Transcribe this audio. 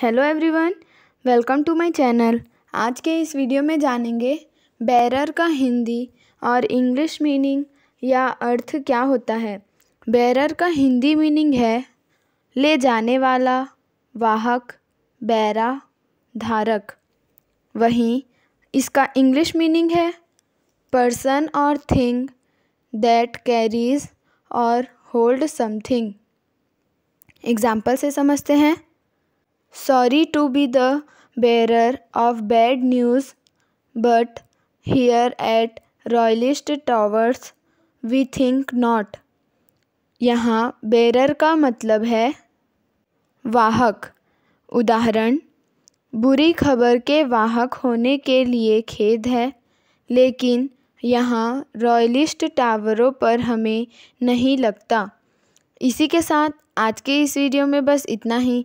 hello everyone welcome to my channel आज के इस वीडियो में जानेंगे बैरर का हिंदी और इंग्लिश मीनिंग या अर्थ क्या होता है बैरर का हिंदी मीनिंग है ले जाने वाला वाहक बैरा धारक वहीं इसका इंग्लिश मीनिंग है person or thing that carries or hold something example से समझते हैं Sorry to be the bearer of bad news, but here at Royalist Towers we think not यहाँ बेरर का मतलब है वाहक उदाहरण बुरी खबर के वाहक होने के लिए खेद है लेकिन यहाँ रॉयलिस्ट टावरों पर हमें नहीं लगता इसी के साथ आज के इस वीडियो में बस इतना ही